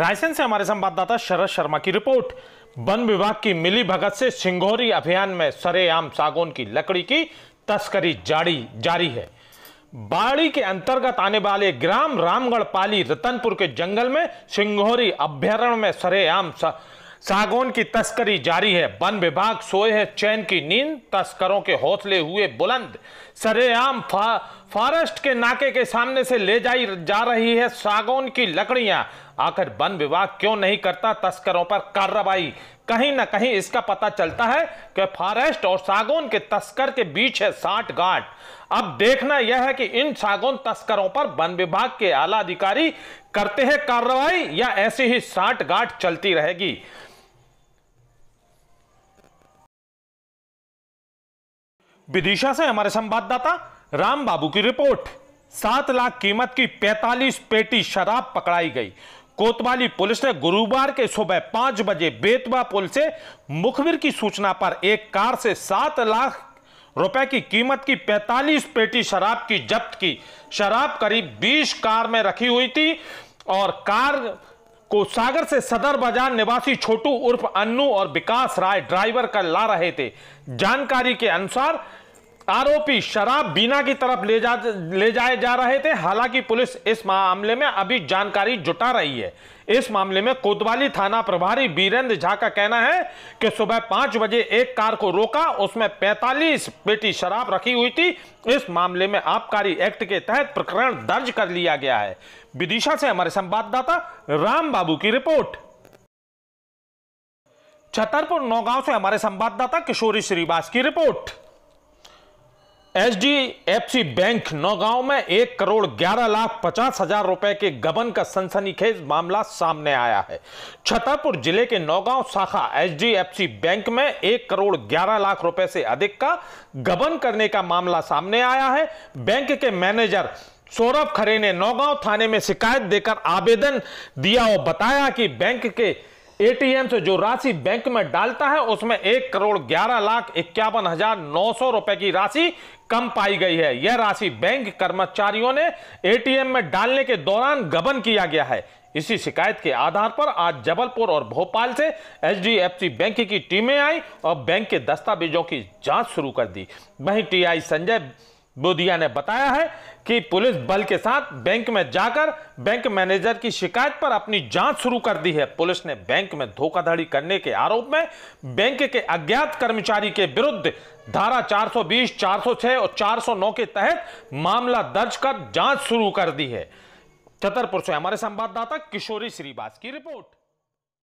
रायसेन से हमारे संवाददाता शरद शर्मा की रिपोर्ट वन विभाग की मिली भगत से सिंगोरी अभियान में सरेआम सागौन की लकड़ी की तस्करी जारी जारी है बाड़ी के अंतर्गत आने वाले ग्राम रामगढ़ पाली रतनपुर के जंगल में सिंगोरी अभ्यारण्य में सरेआम सा, सागौन की तस्करी जारी है वन विभाग सोए है चैन की नींद तस्करों के हौसले हुए बुलंद सरेआम फॉरेस्ट फा, के नाके के सामने से ले जाई जा रही है सागौन की लकड़ियां आखिर वन विभाग क्यों नहीं करता तस्करों पर कार्रवाई कहीं ना कहीं इसका पता चलता है कि फॉरेस्ट और सागौन के तस्कर के बीच है साठ गांठ अब देखना यह है कि इन सागौन तस्करों पर वन विभाग के आला अधिकारी करते हैं कार्रवाई या ऐसी ही साठ गांठ चलती रहेगी विदिशा से हमारे संवाददाता राम बाबू की रिपोर्ट सात लाख कीमत की 45 पेटी शराब पकड़ाई गई कोतवाली पुलिस ने गुरुवार के सुबह पांच बजे बेतवा पुल से मुखबिर की सूचना पर एक कार से सात लाख रुपए की कीमत की 45 पेटी शराब की जब्त की शराब करीब 20 कार में रखी हुई थी और कार को सागर से सदर बाजार निवासी छोटू उर्फ अन्नू और विकास राय ड्राइवर कर ला रहे थे जानकारी के अनुसार आरोपी शराब बीना की तरफ ले जा ले जाए जा रहे थे हालांकि पुलिस इस मामले में अभी जानकारी जुटा रही है इस मामले में कोतवाली थाना प्रभारी बीरेंद्र झा का कहना है कि सुबह पांच बजे एक कार को रोका उसमें 45 पेटी शराब रखी हुई थी इस मामले में आबकारी एक्ट के तहत प्रकरण दर्ज कर लिया गया है विदिशा से हमारे संवाददाता राम बाबू की रिपोर्ट छतरपुर नौगांव से हमारे संवाददाता किशोरी श्रीवास की रिपोर्ट एचडीएफसी बैंक नौगांव में एक करोड़ ग्यारह लाख पचास हजार रुपए के गबन का सनसनीखेज मामला सामने आया है छतरपुर जिले के नौगांव शाखा एचडीएफसी बैंक में एक करोड़ ग्यारह लाख रुपए से अधिक का गबन करने का मामला सामने आया है बैंक के मैनेजर सौरभ खरे ने नौगांव थाने में शिकायत देकर आवेदन दिया और बताया कि बैंक के एटीएम से जो राशि बैंक में डालता है उसमें एक करोड़ ग्यारह लाख इक्यावन हजार नौ सौ रुपए की राशि कम पाई गई है यह राशि बैंक कर्मचारियों ने एटीएम में डालने के दौरान गबन किया गया है इसी शिकायत के आधार पर आज जबलपुर और भोपाल से एचडीएफसी बैंक की टीमें आई और बैंक के दस्तावेजों की जांच शुरू कर दी वहीं टीआई संजय बोधिया ने बताया है कि पुलिस बल के साथ बैंक में जाकर बैंक मैनेजर की शिकायत पर अपनी जांच शुरू कर दी है पुलिस ने बैंक में धोखाधड़ी करने के आरोप में बैंक के अज्ञात कर्मचारी के विरुद्ध धारा 420, 406 और 409 के तहत मामला दर्ज कर जांच शुरू कर दी है छतरपुर से हमारे संवाददाता किशोरी श्रीवास की रिपोर्ट